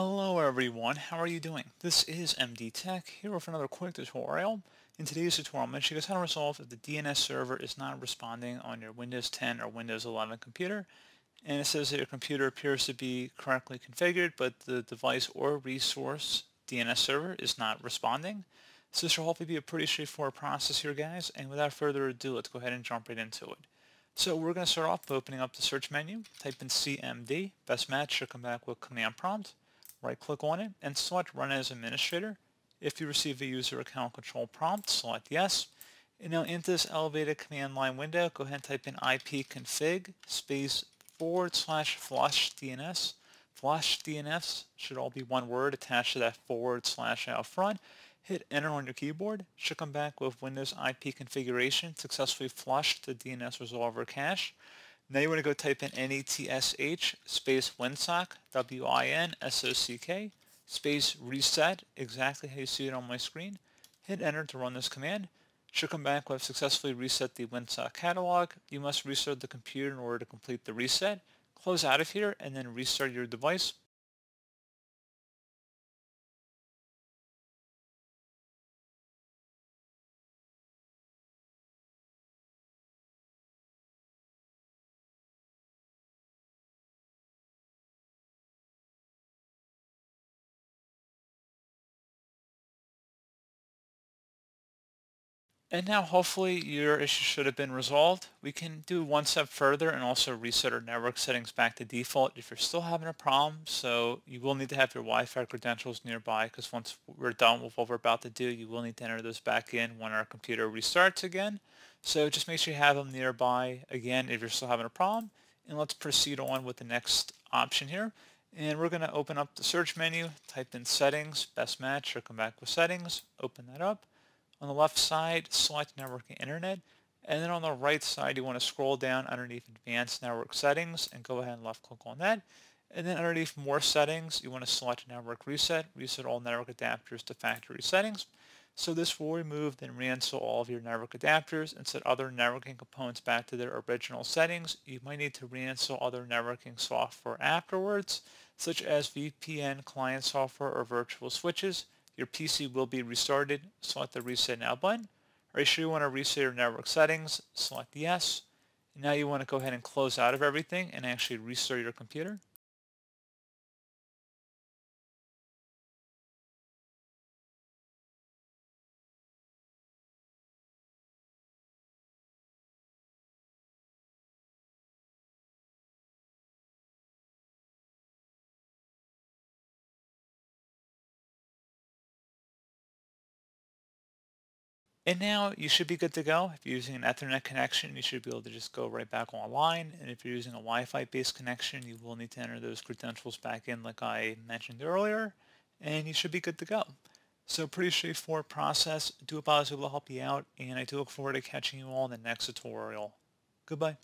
Hello everyone, how are you doing? This is MD Tech here with another quick tutorial. In today's tutorial, I'm going to show you guys how to resolve if the DNS server is not responding on your Windows 10 or Windows 11 computer. And it says that your computer appears to be correctly configured, but the device or resource DNS server is not responding. So this will hopefully be a pretty straightforward process here guys, and without further ado, let's go ahead and jump right into it. So we're going to start off by opening up the search menu, type in CMD, best match should come back with command prompt right click on it and select run as administrator. If you receive a user account control prompt, select yes. And now into this elevated command line window, go ahead and type in ipconfig space forward slash flush DNS. Flush DNS should all be one word attached to that forward slash out front. Hit enter on your keyboard. Should come back with Windows IP configuration successfully flushed the DNS resolver cache. Now you want to go type in N-E-T-S-H space WinSock, W-I-N-S-O-C-K, space reset, exactly how you see it on my screen. Hit enter to run this command. Should come back, with successfully reset the WinSock catalog. You must restart the computer in order to complete the reset. Close out of here and then restart your device And now hopefully your issue should have been resolved. We can do one step further and also reset our network settings back to default if you're still having a problem. So you will need to have your Wi-Fi credentials nearby because once we're done with what we're about to do, you will need to enter those back in when our computer restarts again. So just make sure you have them nearby again if you're still having a problem. And let's proceed on with the next option here. And we're going to open up the search menu, type in settings, best match, or come back with settings, open that up. On the left side, select Network and Internet, and then on the right side, you want to scroll down underneath Advanced Network Settings and go ahead and left click on that. And then underneath More Settings, you want to select Network Reset, reset all network adapters to factory settings. So this will remove and reinstall all of your network adapters and set other networking components back to their original settings. You might need to reinstall other networking software afterwards, such as VPN client software or virtual switches your PC will be restarted. Select the Reset Now button. Are you sure you want to reset your network settings? Select Yes. Now you want to go ahead and close out of everything and actually restart your computer. And now you should be good to go. If you're using an Ethernet connection, you should be able to just go right back online. And if you're using a Wi-Fi based connection, you will need to enter those credentials back in like I mentioned earlier, and you should be good to go. So pretty straightforward process. Do apologize, will help you out, and I do look forward to catching you all in the next tutorial. Goodbye.